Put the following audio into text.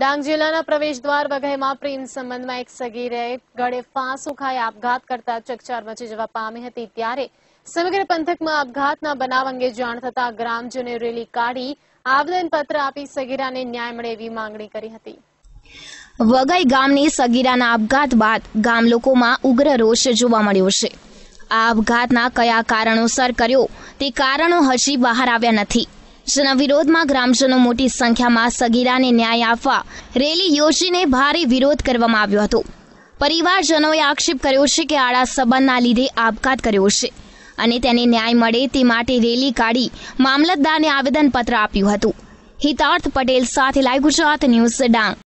ડાંગ જિલ્લાના પ્રવેશ દ્વાર વઘઈમાં પ્રેમ સંબંધમાં એક સગીરે ગળે ફાંસો ખાઈ આપઘાત કરતા ચકચાર મચી જવા પામી હતી ત્યારે સમગ્ર પંથકમાં આપઘાતના બનાવ અંગે જાણ થતા ગ્રામજનોએ રેલી કાઢી આવેદનપત્ર આપી સગીરાને ન્યાય મળે એવી માંગણી કરી હતી વઘઈ ગામની સગીરાના આપઘાત બાદ ગામ લોકોમાં ઉગ્ર રોષ જોવા મળ્યો છે આ આપઘાતના કયા કારણોસર કર્યો તે કારણો હજી બહાર આવ્યા નથી જેના વિરોધમાં ગ્રામજનો મોટી સંખ્યામાં સગીરાને ન્યાય આપવા રેલી યોજીને ભારે વિરોધ કરવામાં આવ્યો હતો પરિવારજનોએ આક્ષેપ કર્યો છે કે આડા સંબંધના લીધે આપઘાત કર્યો છે અને તેને ન્યાય મળે તે માટે રેલી કાઢી મામલતદારને આવેદનપત્ર આપ્યું હતું હિતાર્થ પટેલ સાથે લાઈવ ગુજરાત ન્યૂઝ ડાંગ